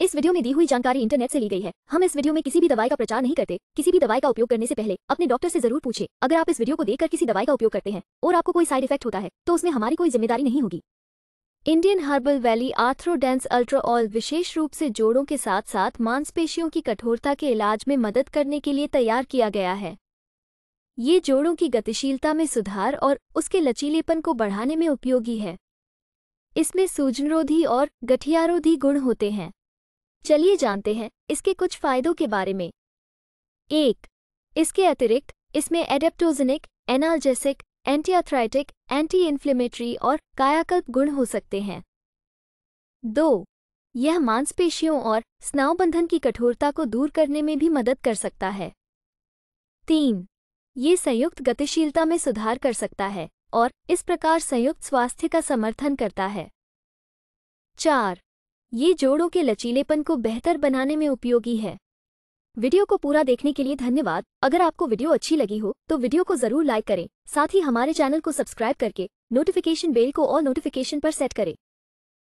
इस वीडियो में दी हुई जानकारी इंटरनेट से ली गई है हम इस वीडियो में किसी भी दवाई का प्रचार नहीं करते किसी भी दवाई का उपयोग करने से पहले अपने डॉक्टर से जरूर पूछे अगर आप इस वीडियो को देखकर किसी दवाई का उपयोग करते हैं और आपको कोई साइड इफेक्ट होता है तो उसमें हमारी कोई जिम्मेदारी नहीं होगी इंडियन हर्बल वैली आर्थ्रोडेंस अल्ट्रा ऑयल विशेष रूप से जोड़ों के साथ साथ मांसपेशियों की कठोरता के इलाज में मदद करने के लिए तैयार किया गया है ये जोड़ों की गतिशीलता में सुधार और उसके लचीलेपन को बढ़ाने में उपयोगी है इसमें सूजनरोधी और गठियारोधी गुण होते हैं चलिए जानते हैं इसके कुछ फायदों के बारे में एक इसके अतिरिक्त इसमें adaptogenic analgesic antiarthritic anti inflammatory और कायाकल्प गुण हो सकते हैं दो यह मांसपेशियों और स्नावबंधन की कठोरता को दूर करने में भी मदद कर सकता है तीन ये संयुक्त गतिशीलता में सुधार कर सकता है और इस प्रकार संयुक्त स्वास्थ्य का समर्थन करता है चार ये जोड़ों के लचीलेपन को बेहतर बनाने में उपयोगी है वीडियो को पूरा देखने के लिए धन्यवाद अगर आपको वीडियो अच्छी लगी हो तो वीडियो को जरूर लाइक करें साथ ही हमारे चैनल को सब्सक्राइब करके नोटिफिकेशन बेल को और नोटिफिकेशन पर सेट करें